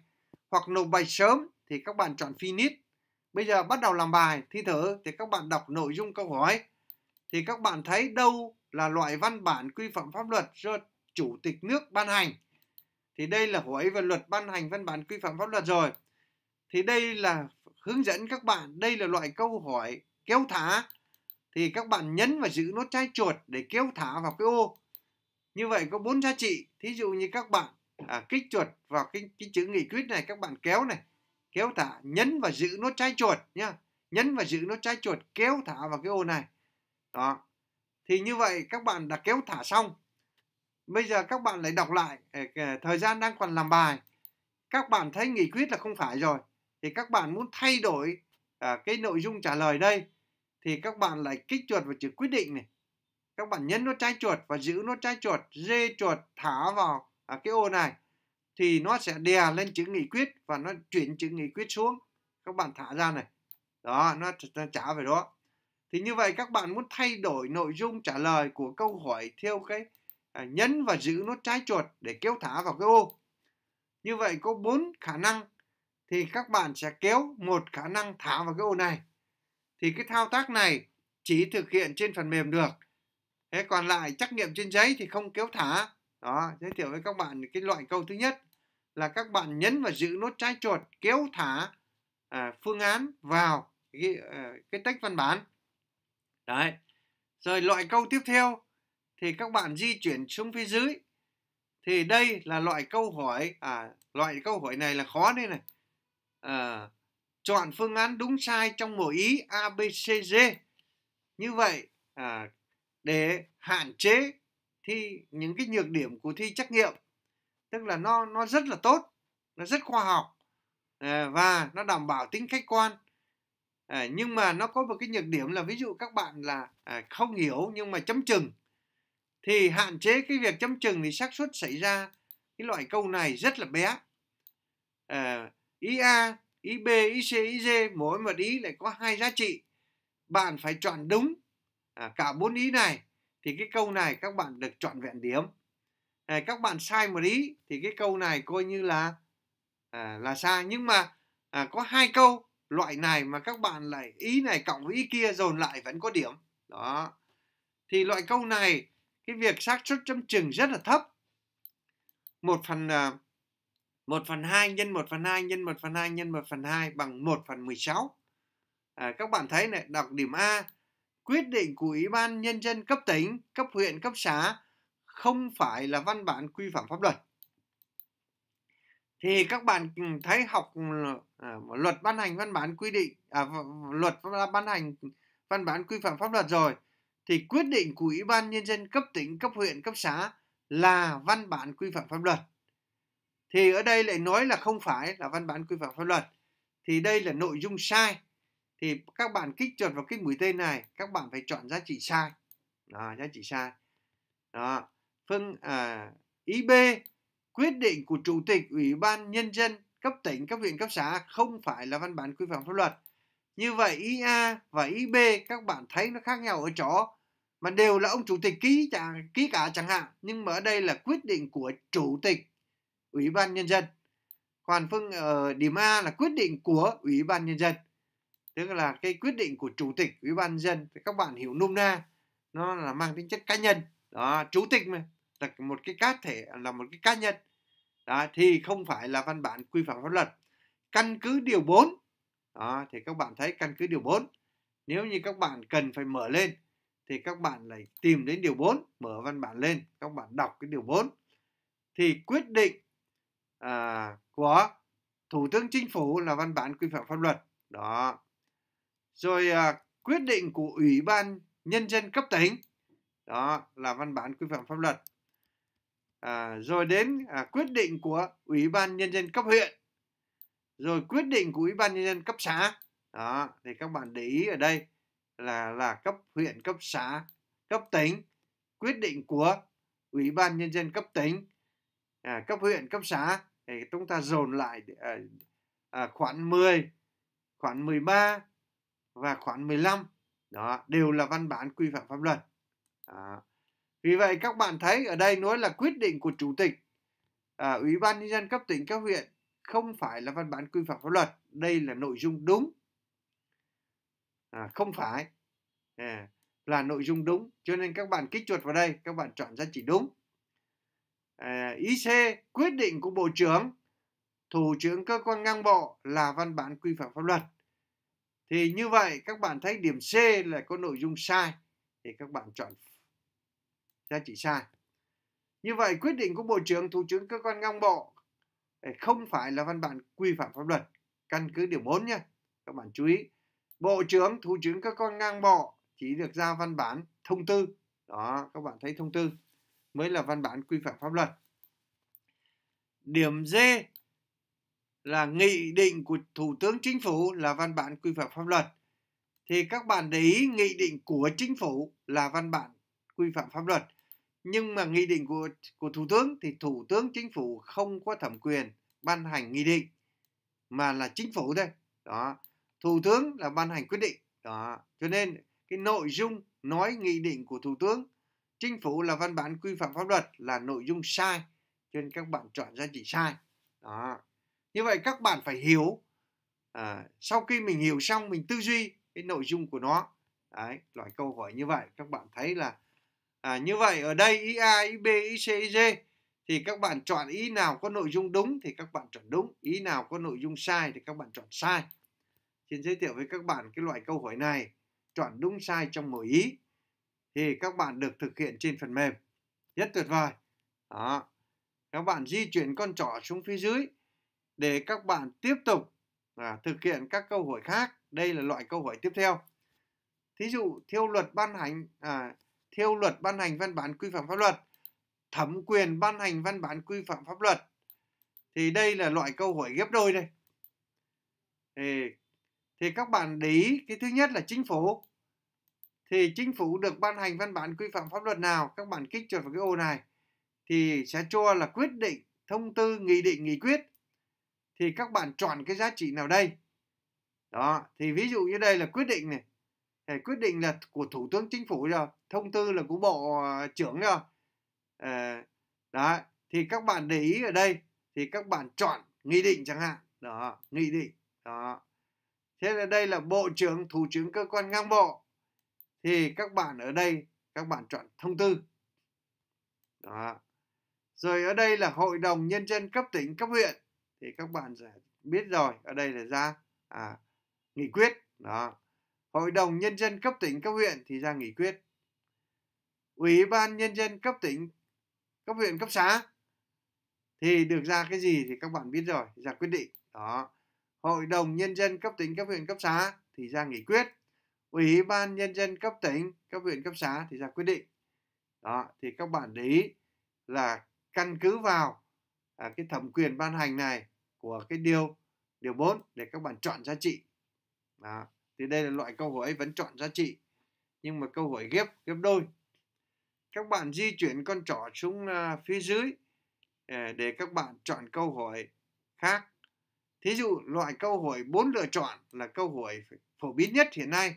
hoặc nộp bài sớm thì các bạn chọn finish bây giờ bắt đầu làm bài thi thử thì các bạn đọc nội dung câu hỏi thì các bạn thấy đâu là loại văn bản quy phạm pháp luật do chủ tịch nước ban hành thì đây là hỏi về luật ban hành văn bản quy phạm pháp luật rồi thì đây là hướng dẫn các bạn đây là loại câu hỏi kéo thả thì các bạn nhấn và giữ nút trái chuột để kéo thả vào cái ô như vậy có bốn giá trị thí dụ như các bạn à, kích chuột vào cái, cái chữ nghị quyết này các bạn kéo này kéo thả nhấn và giữ nốt trái chuột nhá nhấn và giữ nốt trái chuột kéo thả vào cái ô này đó thì như vậy các bạn đã kéo thả xong bây giờ các bạn lại đọc lại à, à, thời gian đang còn làm bài các bạn thấy nghị quyết là không phải rồi thì các bạn muốn thay đổi à, cái nội dung trả lời đây thì các bạn lại kích chuột vào chữ quyết định này các bạn nhấn nút trái chuột và giữ nút trái chuột dê chuột thả vào à, cái ô này thì nó sẽ đè lên chữ nghị quyết và nó chuyển chữ nghị quyết xuống các bạn thả ra này đó nó, nó trả về đó thì như vậy các bạn muốn thay đổi nội dung trả lời của câu hỏi theo cái à, nhấn và giữ nút trái chuột để kéo thả vào cái ô như vậy có bốn khả năng thì các bạn sẽ kéo một khả năng thả vào cái ô này thì cái thao tác này chỉ thực hiện trên phần mềm được thế còn lại trắc nghiệm trên giấy thì không kéo thả đó giới thiệu với các bạn cái loại câu thứ nhất là các bạn nhấn và giữ nốt trái chuột kéo thả à, phương án vào cái, à, cái text văn bản đấy rồi loại câu tiếp theo thì các bạn di chuyển xuống phía dưới thì đây là loại câu hỏi à loại câu hỏi này là khó đây này à, chọn phương án đúng sai trong mỗi ý a b c d như vậy à, để hạn chế thi những cái nhược điểm của thi trắc nghiệm tức là nó nó rất là tốt nó rất khoa học à, và nó đảm bảo tính khách quan à, nhưng mà nó có một cái nhược điểm là ví dụ các bạn là à, không hiểu nhưng mà chấm chừng thì hạn chế cái việc chấm chừng thì xác suất xảy ra cái loại câu này rất là bé à, ý a ý b ý c ý d mỗi một ý lại có hai giá trị bạn phải chọn đúng à, cả bốn ý này thì cái câu này các bạn được chọn vẹn điểm à, các bạn sai một ý thì cái câu này coi như là à, là sai nhưng mà à, có hai câu loại này mà các bạn lại ý này cộng với ý kia dồn lại vẫn có điểm đó thì loại câu này cái việc xác suất chấm chừng rất là thấp một phần uh, à, 1 phần hai nhân một phần hai nhân một phần hai nhân một phần hai bằng một phần 16. À, các bạn thấy này, đọc điểm A quyết định của Ủy ban Nhân dân cấp tỉnh, cấp huyện, cấp xã không phải là văn bản quy phạm pháp luật. Thì các bạn ừ, thấy học ừ, à, luật ban hành văn bản quy định, à, luật ban hành văn bản quy phạm pháp luật rồi, thì quyết định của Ủy ban Nhân dân cấp tỉnh, cấp huyện, cấp xã là văn bản quy phạm pháp luật. Thì ở đây lại nói là không phải là văn bản quy phạm pháp luật. Thì đây là nội dung sai thì các bạn kích chuột vào kích mũi tên này các bạn phải chọn giá trị sai đó, giá trị sai đó phương à, ý b quyết định của chủ tịch ủy ban nhân dân cấp tỉnh cấp huyện cấp xã không phải là văn bản quy phạm pháp luật như vậy ý a và ý b các bạn thấy nó khác nhau ở chỗ mà đều là ông chủ tịch ký chả, ký cả chẳng hạn nhưng mà ở đây là quyết định của chủ tịch ủy ban nhân dân còn phương ở ờ, điểm a là quyết định của ủy ban nhân dân tức là cái quyết định của chủ tịch ủy ban dân các bạn hiểu nôm na nó là mang tính chất cá nhân đó chủ tịch mà là một cái cá thể là một cái cá nhân đó, thì không phải là văn bản quy phạm pháp luật căn cứ điều 4 đó, thì các bạn thấy căn cứ điều 4 nếu như các bạn cần phải mở lên thì các bạn lại tìm đến điều 4 mở văn bản lên các bạn đọc cái điều 4 thì quyết định à, của thủ tướng chính phủ là văn bản quy phạm pháp luật đó rồi à, quyết định của ủy ban nhân dân cấp tỉnh đó là văn bản quy phạm pháp luật à, rồi đến à, quyết định của ủy ban nhân dân cấp huyện rồi quyết định của ủy ban nhân dân cấp xã đó thì các bạn để ý ở đây là là cấp huyện cấp xã cấp tỉnh quyết định của ủy ban nhân dân cấp tỉnh à, cấp huyện cấp xã thì chúng ta dồn lại à, à, khoản 10 khoản 13 và khoản 15 đó đều là văn bản quy phạm pháp luật đó. vì vậy các bạn thấy ở đây nói là quyết định của chủ tịch à, ủy ban nhân dân cấp tỉnh các huyện không phải là văn bản quy phạm pháp luật đây là nội dung đúng à, không phải à, là nội dung đúng cho nên các bạn kích chuột vào đây các bạn chọn giá trị đúng à, ý c quyết định của bộ trưởng thủ trưởng cơ quan ngang bộ là văn bản quy phạm pháp luật thì như vậy các bạn thấy điểm C là có nội dung sai thì các bạn chọn giá trị sai như vậy quyết định của bộ trưởng thủ trưởng cơ quan ngang bộ không phải là văn bản quy phạm pháp luật căn cứ điểm 4 nhé các bạn chú ý bộ trưởng thủ trưởng cơ quan ngang bộ chỉ được ra văn bản thông tư đó các bạn thấy thông tư mới là văn bản quy phạm pháp luật điểm D là nghị định của Thủ tướng Chính phủ là văn bản quy phạm pháp luật. Thì các bạn để ý nghị định của Chính phủ là văn bản quy phạm pháp luật. Nhưng mà nghị định của, của Thủ tướng thì Thủ tướng Chính phủ không có thẩm quyền ban hành nghị định mà là Chính phủ đây Đó. Thủ tướng là ban hành quyết định. Đó. Cho nên cái nội dung nói nghị định của Thủ tướng Chính phủ là văn bản quy phạm pháp luật là nội dung sai. Cho nên các bạn chọn ra chỉ sai. Đó như vậy các bạn phải hiểu à, sau khi mình hiểu xong mình tư duy cái nội dung của nó Đấy, loại câu hỏi như vậy các bạn thấy là à, như vậy ở đây ý A, ý B, ý C, ý D thì các bạn chọn ý nào có nội dung đúng thì các bạn chọn đúng, ý nào có nội dung sai thì các bạn chọn sai. Xin giới thiệu với các bạn cái loại câu hỏi này chọn đúng sai trong mỗi ý thì các bạn được thực hiện trên phần mềm. Rất tuyệt vời. Đó. Các bạn di chuyển con trỏ xuống phía dưới để các bạn tiếp tục à, thực hiện các câu hỏi khác. Đây là loại câu hỏi tiếp theo. Thí dụ theo luật ban hành à, theo luật ban hành văn bản quy phạm pháp luật, thẩm quyền ban hành văn bản quy phạm pháp luật. Thì đây là loại câu hỏi ghép đôi đây. Thì, thì các bạn để ý cái thứ nhất là chính phủ thì chính phủ được ban hành văn bản quy phạm pháp luật nào các bạn kích chuột vào cái ô này thì sẽ cho là quyết định thông tư nghị định nghị quyết thì các bạn chọn cái giá trị nào đây đó thì ví dụ như đây là quyết định này thì quyết định là của thủ tướng chính phủ rồi thông tư là của bộ ờ, trưởng rồi à, ờ, đó thì các bạn để ý ở đây thì các bạn chọn nghị định chẳng hạn đó nghị định đó thế là đây là bộ trưởng thủ trưởng cơ quan ngang bộ thì các bạn ở đây các bạn chọn thông tư đó rồi ở đây là hội đồng nhân dân cấp tỉnh cấp huyện thì các bạn sẽ biết rồi ở đây là ra à, nghị quyết đó hội đồng nhân dân cấp tỉnh cấp huyện thì ra nghị quyết ủy ban nhân dân cấp tỉnh cấp huyện cấp xã thì được ra cái gì thì các bạn biết rồi ra quyết định đó hội đồng nhân dân cấp tỉnh cấp huyện cấp xã thì ra nghị quyết ủy ban nhân dân cấp tỉnh cấp huyện cấp xã thì ra quyết định đó thì các bạn để ý là căn cứ vào à, cái thẩm quyền ban hành này của cái điều điều 4 để các bạn chọn giá trị. Đó. Thì đây là loại câu hỏi vẫn chọn giá trị nhưng mà câu hỏi ghép ghép đôi. Các bạn di chuyển con trỏ xuống à, phía dưới à, để các bạn chọn câu hỏi khác. Thí dụ loại câu hỏi 4 lựa chọn là câu hỏi phổ biến nhất hiện nay.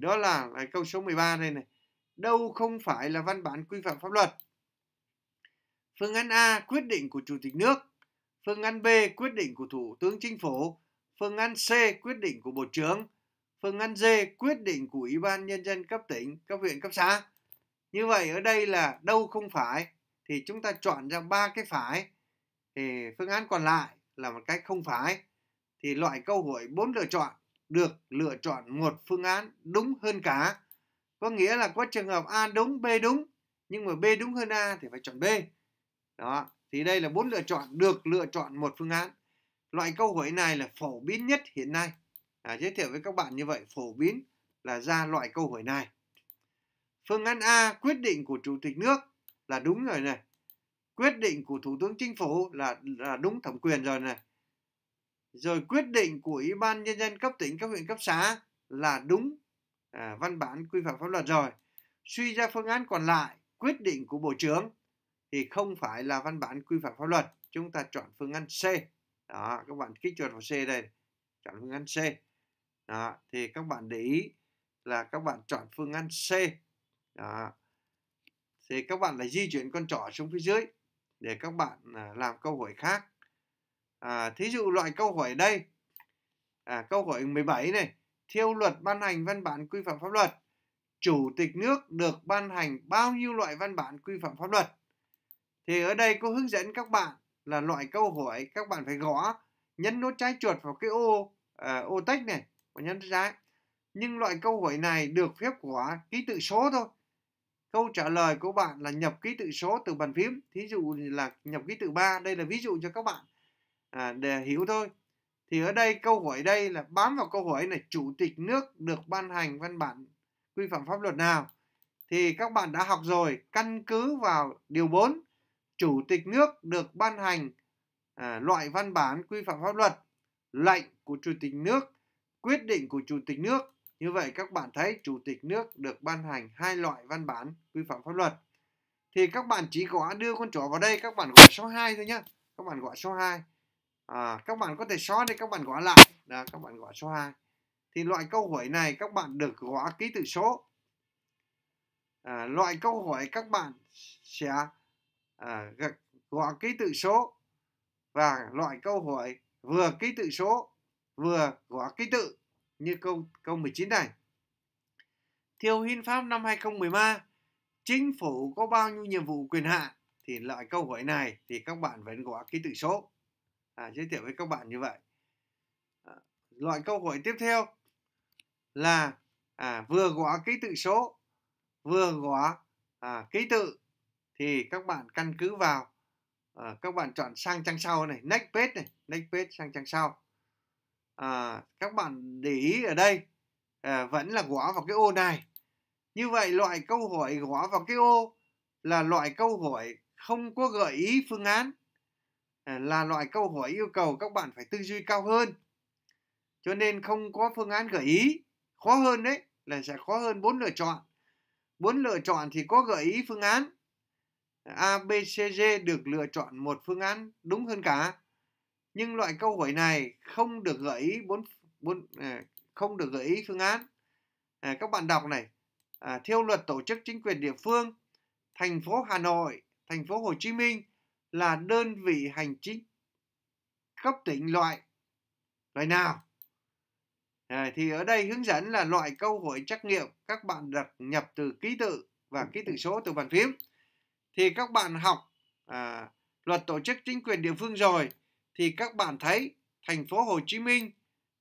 đó là, là câu số 13 đây này. Đâu không phải là văn bản quy phạm pháp luật? Phương án A quyết định của Chủ tịch nước Phương án B quyết định của Thủ tướng Chính phủ. Phương án C quyết định của Bộ trưởng. Phương án D quyết định của Ủy ban Nhân dân cấp tỉnh, cấp huyện, cấp xã. Như vậy ở đây là đâu không phải thì chúng ta chọn ra ba cái phải. Thì phương án còn lại là một cái không phải. Thì loại câu hỏi bốn lựa chọn được lựa chọn một phương án đúng hơn cả. Có nghĩa là có trường hợp A đúng, B đúng. Nhưng mà B đúng hơn A thì phải chọn B. Đó, thì đây là bốn lựa chọn được lựa chọn một phương án. Loại câu hỏi này là phổ biến nhất hiện nay. À, giới thiệu với các bạn như vậy, phổ biến là ra loại câu hỏi này. Phương án A, quyết định của Chủ tịch nước là đúng rồi này. Quyết định của Thủ tướng Chính phủ là, là đúng thẩm quyền rồi này. Rồi quyết định của Ủy ban Nhân dân cấp tỉnh, cấp huyện, cấp xã là đúng à, văn bản quy phạm pháp luật rồi. Suy ra phương án còn lại, quyết định của Bộ trưởng thì không phải là văn bản quy phạm pháp luật chúng ta chọn phương án C đó các bạn kích chuột vào C đây chọn phương án C đó thì các bạn để ý là các bạn chọn phương án C đó thì các bạn lại di chuyển con trỏ xuống phía dưới để các bạn à, làm câu hỏi khác à, thí dụ loại câu hỏi đây à, câu hỏi 17 này theo luật ban hành văn bản quy phạm pháp luật chủ tịch nước được ban hành bao nhiêu loại văn bản quy phạm pháp luật thì ở đây cô hướng dẫn các bạn là loại câu hỏi các bạn phải gõ nhấn nút trái chuột vào cái ô uh, ô text này và nhấn trái nhưng loại câu hỏi này được phép của ký tự số thôi câu trả lời của bạn là nhập ký tự số từ bàn phím thí dụ là nhập ký tự ba đây là ví dụ cho các bạn à, để hiểu thôi thì ở đây câu hỏi đây là bám vào câu hỏi là chủ tịch nước được ban hành văn bản quy phạm pháp luật nào thì các bạn đã học rồi căn cứ vào điều 4 chủ tịch nước được ban hành à, loại văn bản quy phạm pháp luật, lệnh của chủ tịch nước, quyết định của chủ tịch nước. Như vậy các bạn thấy chủ tịch nước được ban hành hai loại văn bản quy phạm pháp luật. Thì các bạn chỉ có đưa con chó vào đây, các bạn gọi số 2 thôi nhé. Các bạn gọi số 2. À, các bạn có thể xóa đi, các bạn gọi lại. Đó, các bạn gọi số 2. Thì loại câu hỏi này các bạn được gõ ký tự số. À, loại câu hỏi các bạn sẽ à, gọn ký tự số và loại câu hỏi vừa ký tự số vừa gõ ký tự như câu câu 19 này. Theo hiến pháp năm 2013, chính phủ có bao nhiêu nhiệm vụ quyền hạn thì loại câu hỏi này thì các bạn vẫn gõ ký tự số. À, giới thiệu với các bạn như vậy. À, loại câu hỏi tiếp theo là à, vừa gõ ký tự số vừa gõ à, ký tự thì các bạn căn cứ vào uh, các bạn chọn sang trang sau này next page này next page sang trang sau uh, các bạn để ý ở đây uh, vẫn là gõ vào cái ô này như vậy loại câu hỏi gõ vào cái ô là loại câu hỏi không có gợi ý phương án là loại câu hỏi yêu cầu các bạn phải tư duy cao hơn cho nên không có phương án gợi ý khó hơn đấy là sẽ khó hơn bốn lựa chọn bốn lựa chọn thì có gợi ý phương án ABCG được lựa chọn một phương án đúng hơn cả. Nhưng loại câu hỏi này không được gợi ý bốn bốn à, không được gợi ý phương án. À, các bạn đọc này, à, theo luật tổ chức chính quyền địa phương, thành phố Hà Nội, thành phố Hồ Chí Minh là đơn vị hành chính cấp tỉnh loại loại nào? À, thì ở đây hướng dẫn là loại câu hỏi trắc nghiệm các bạn đặt nhập từ ký tự và ký tự số từ bàn phím thì các bạn học à, luật tổ chức chính quyền địa phương rồi thì các bạn thấy thành phố Hồ Chí Minh,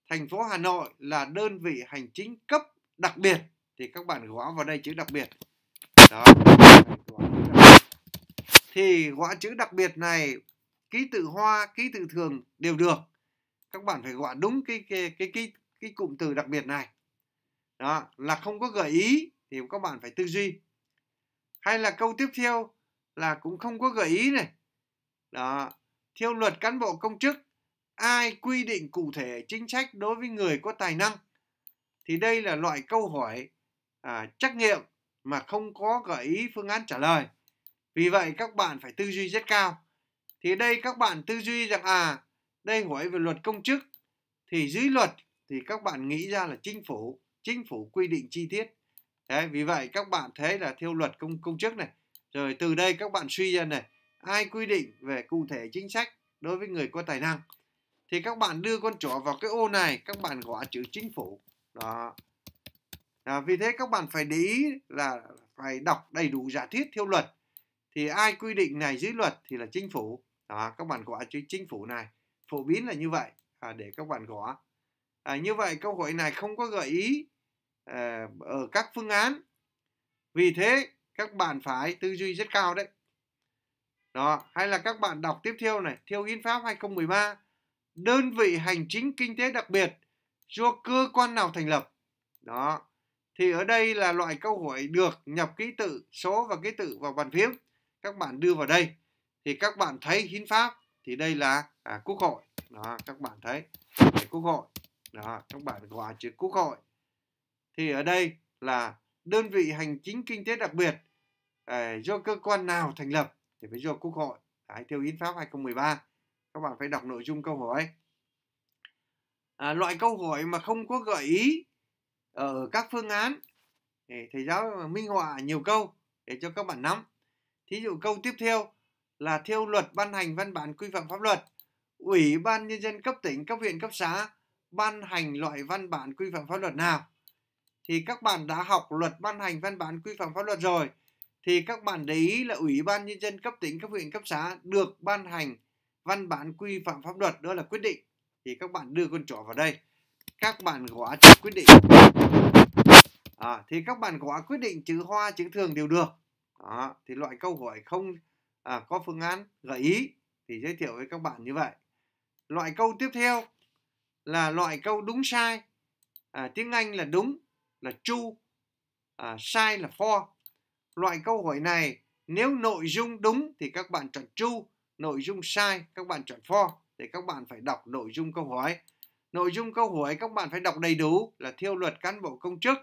thành phố Hà Nội là đơn vị hành chính cấp đặc biệt thì các bạn gõ vào đây chữ đặc biệt. Đó. Thì gõ chữ đặc biệt này ký tự hoa, ký tự thường đều được. Các bạn phải gõ đúng cái cái cái cái, cái cụm từ đặc biệt này. Đó, là không có gợi ý thì các bạn phải tư duy. Hay là câu tiếp theo là cũng không có gợi ý này đó theo luật cán bộ công chức ai quy định cụ thể chính sách đối với người có tài năng thì đây là loại câu hỏi à, trắc nghiệm mà không có gợi ý phương án trả lời vì vậy các bạn phải tư duy rất cao thì đây các bạn tư duy rằng à đây hỏi về luật công chức thì dưới luật thì các bạn nghĩ ra là chính phủ chính phủ quy định chi tiết Đấy, vì vậy các bạn thấy là theo luật công công chức này rồi từ đây các bạn suy ra này ai quy định về cụ thể chính sách đối với người có tài năng thì các bạn đưa con chó vào cái ô này các bạn gõ chữ chính phủ đó à, vì thế các bạn phải để ý là phải đọc đầy đủ giả thiết theo luật thì ai quy định này dưới luật thì là chính phủ đó các bạn gõ chữ chính phủ này phổ biến là như vậy à, để các bạn gõ à, như vậy câu hỏi này không có gợi ý à, ở các phương án vì thế các bạn phải tư duy rất cao đấy đó hay là các bạn đọc tiếp theo này theo hiến pháp 2013 đơn vị hành chính kinh tế đặc biệt do cơ quan nào thành lập đó thì ở đây là loại câu hỏi được nhập ký tự số và ký tự vào bàn phím các bạn đưa vào đây thì các bạn thấy hiến pháp thì đây là à, quốc hội đó các bạn thấy quốc hội đó các bạn gọi chữ quốc hội thì ở đây là đơn vị hành chính kinh tế đặc biệt Ờ, do cơ quan nào thành lập thì phải do quốc hội Đấy, theo hiến pháp 2013 các bạn phải đọc nội dung câu hỏi à, loại câu hỏi mà không có gợi ý ở các phương án để thầy giáo minh họa nhiều câu để cho các bạn nắm thí dụ câu tiếp theo là theo luật ban hành văn bản quy phạm pháp luật ủy ban nhân dân cấp tỉnh cấp huyện cấp xã ban hành loại văn bản quy phạm pháp luật nào thì các bạn đã học luật ban hành văn bản quy phạm pháp luật rồi thì các bạn để ý là Ủy ban Nhân dân cấp tỉnh, cấp huyện, cấp xã được ban hành văn bản quy phạm pháp luật đó là quyết định. Thì các bạn đưa con chó vào đây. Các bạn gõ chữ quyết định. À, thì các bạn gõ quyết định chữ hoa, chữ thường đều được. À, thì loại câu hỏi không à, có phương án gợi ý thì giới thiệu với các bạn như vậy. Loại câu tiếp theo là loại câu đúng sai. À, tiếng Anh là đúng là true, à, sai là for loại câu hỏi này nếu nội dung đúng thì các bạn chọn true, nội dung sai các bạn chọn for để các bạn phải đọc nội dung câu hỏi. Nội dung câu hỏi các bạn phải đọc đầy đủ là theo luật cán bộ công chức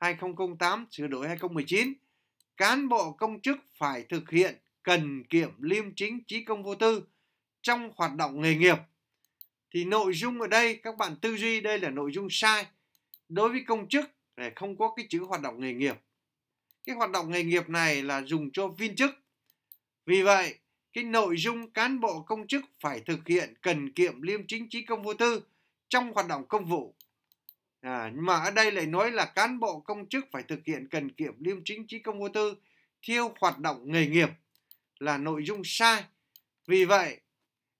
2008 sửa đổi 2019. Cán bộ công chức phải thực hiện cần kiệm liêm chính trí công vô tư trong hoạt động nghề nghiệp. Thì nội dung ở đây các bạn tư duy đây là nội dung sai. Đối với công chức để không có cái chữ hoạt động nghề nghiệp cái hoạt động nghề nghiệp này là dùng cho viên chức. Vì vậy, cái nội dung cán bộ công chức phải thực hiện cần kiệm liêm chính trí công vô tư trong hoạt động công vụ. À, mà ở đây lại nói là cán bộ công chức phải thực hiện cần kiệm liêm chính trí công vô tư thiêu hoạt động nghề nghiệp là nội dung sai. Vì vậy,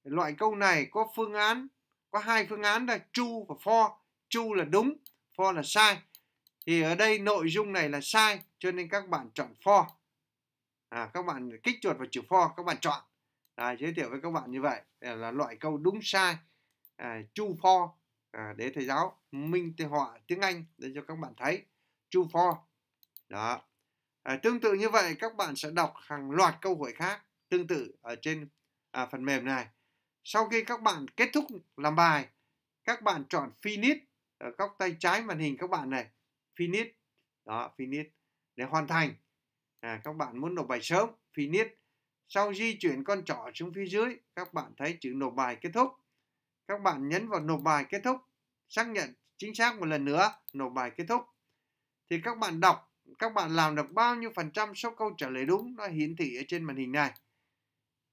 loại câu này có phương án, có hai phương án là chu và for. chu là đúng, for là sai. Thì ở đây nội dung này là sai cho nên các bạn chọn for à, các bạn kích chuột vào chữ for các bạn chọn à, giới thiệu với các bạn như vậy à, là loại câu đúng sai à, true for à, để thầy giáo minh họa tiếng anh để cho các bạn thấy chu for đó à, tương tự như vậy các bạn sẽ đọc hàng loạt câu hỏi khác tương tự ở trên à, phần mềm này sau khi các bạn kết thúc làm bài các bạn chọn finish ở góc tay trái màn hình các bạn này finish đó finish để hoàn thành à, các bạn muốn nộp bài sớm finish sau di chuyển con trỏ xuống phía dưới các bạn thấy chữ nộp bài kết thúc các bạn nhấn vào nộp bài kết thúc xác nhận chính xác một lần nữa nộp bài kết thúc thì các bạn đọc các bạn làm được bao nhiêu phần trăm số câu trả lời đúng nó hiển thị ở trên màn hình này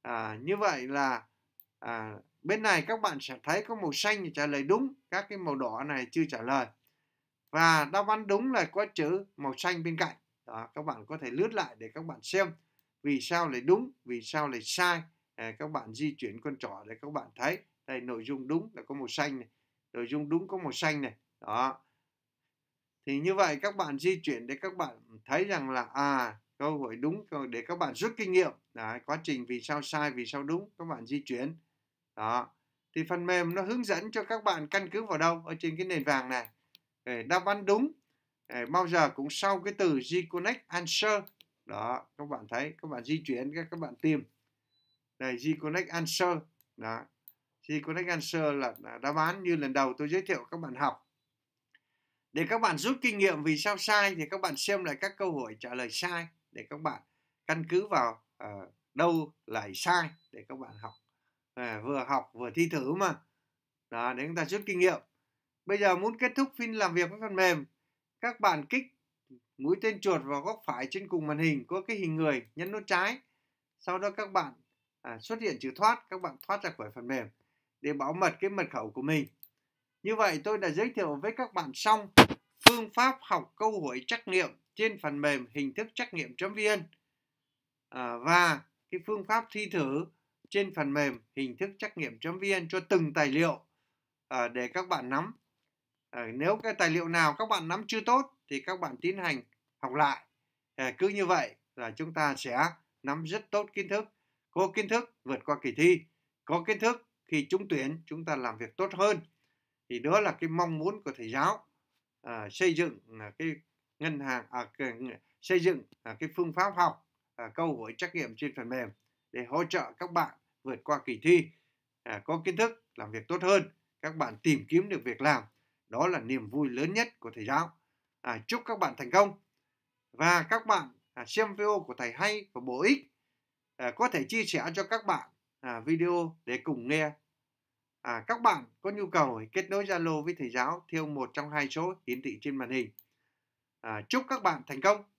à, như vậy là à, bên này các bạn sẽ thấy có màu xanh trả lời đúng các cái màu đỏ này chưa trả lời và đáp án đúng là có chữ màu xanh bên cạnh đó các bạn có thể lướt lại để các bạn xem vì sao lại đúng vì sao lại sai à, các bạn di chuyển con trỏ để các bạn thấy đây nội dung đúng là có màu xanh này nội dung đúng có màu xanh này đó thì như vậy các bạn di chuyển để các bạn thấy rằng là à câu hỏi đúng để các bạn rút kinh nghiệm Đấy, quá trình vì sao sai vì sao đúng các bạn di chuyển đó thì phần mềm nó hướng dẫn cho các bạn căn cứ vào đâu ở trên cái nền vàng này để đáp án đúng Đấy, bao giờ cũng sau cái từ gconnect answer đó các bạn thấy các bạn di chuyển các các bạn tìm đây gconnect answer đó gconnect answer là đáp án như lần đầu tôi giới thiệu các bạn học để các bạn rút kinh nghiệm vì sao sai thì các bạn xem lại các câu hỏi trả lời sai để các bạn căn cứ vào uh, đâu lại sai để các bạn học à, vừa học vừa thi thử mà đó để chúng ta rút kinh nghiệm bây giờ muốn kết thúc phiên làm việc với phần mềm các bạn kích mũi tên chuột vào góc phải trên cùng màn hình có cái hình người nhấn nút trái sau đó các bạn à, xuất hiện chữ thoát các bạn thoát ra khỏi phần mềm để bảo mật cái mật khẩu của mình như vậy tôi đã giới thiệu với các bạn xong phương pháp học câu hỏi trắc nghiệm trên phần mềm hình thức trắc nghiệm vn à, và cái phương pháp thi thử trên phần mềm hình thức trắc nghiệm chấm vn cho từng tài liệu à, để các bạn nắm Ờ, nếu cái tài liệu nào các bạn nắm chưa tốt thì các bạn tiến hành học lại à, cứ như vậy là chúng ta sẽ nắm rất tốt kiến thức có kiến thức vượt qua kỳ thi có kiến thức khi trúng tuyển chúng ta làm việc tốt hơn thì đó là cái mong muốn của thầy giáo à, xây dựng à, cái ngân hàng à, cái, xây dựng à, cái phương pháp học à, câu hỏi trắc nghiệm trên phần mềm để hỗ trợ các bạn vượt qua kỳ thi à, có kiến thức làm việc tốt hơn các bạn tìm kiếm được việc làm đó là niềm vui lớn nhất của thầy giáo. À, chúc các bạn thành công. Và các bạn à, xem video của thầy hay và bổ ích. À, có thể chia sẻ cho các bạn à, video để cùng nghe. À, các bạn có nhu cầu kết nối Zalo với thầy giáo theo một trong hai số hiển thị trên màn hình. À, chúc các bạn thành công.